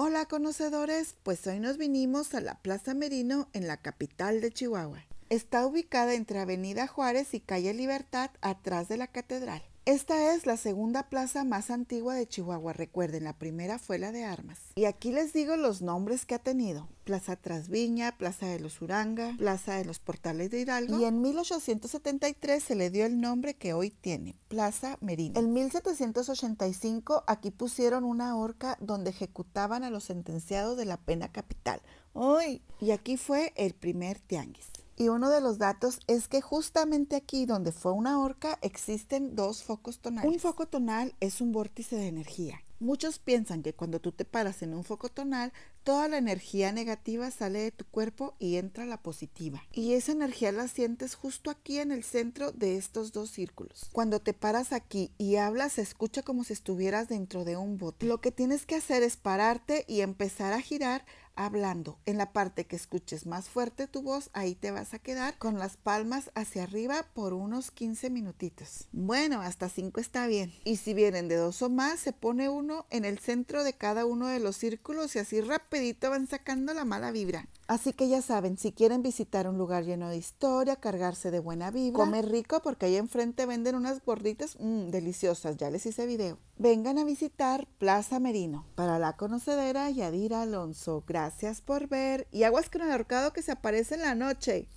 Hola conocedores, pues hoy nos vinimos a la Plaza Merino en la capital de Chihuahua. Está ubicada entre Avenida Juárez y Calle Libertad, atrás de la catedral. Esta es la segunda plaza más antigua de Chihuahua. Recuerden, la primera fue la de Armas. Y aquí les digo los nombres que ha tenido. Plaza Trasviña, Plaza de los Uranga, Plaza de los Portales de Hidalgo. Y en 1873 se le dio el nombre que hoy tiene, Plaza Merino. En 1785 aquí pusieron una horca donde ejecutaban a los sentenciados de la pena capital. ¡Ay! Y aquí fue el primer tianguis. Y uno de los datos es que justamente aquí donde fue una horca existen dos focos tonales. Un foco tonal es un vórtice de energía. Muchos piensan que cuando tú te paras en un foco tonal, toda la energía negativa sale de tu cuerpo y entra la positiva. Y esa energía la sientes justo aquí en el centro de estos dos círculos. Cuando te paras aquí y hablas, se escucha como si estuvieras dentro de un bote. Lo que tienes que hacer es pararte y empezar a girar hablando. En la parte que escuches más fuerte tu voz, ahí te vas a quedar con las palmas hacia arriba por unos 15 minutitos. Bueno, hasta 5 está bien. Y si vienen de dos o más, se pone uno en el centro de cada uno de los círculos y así rapidito van sacando la mala vibra. Así que ya saben, si quieren visitar un lugar lleno de historia, cargarse de buena vida, comer rico porque ahí enfrente venden unas gorditas mm, deliciosas, ya les hice video. Vengan a visitar Plaza Merino para la conocedera Yadira Alonso. Gracias por ver y aguas con el ahorcado que se aparece en la noche.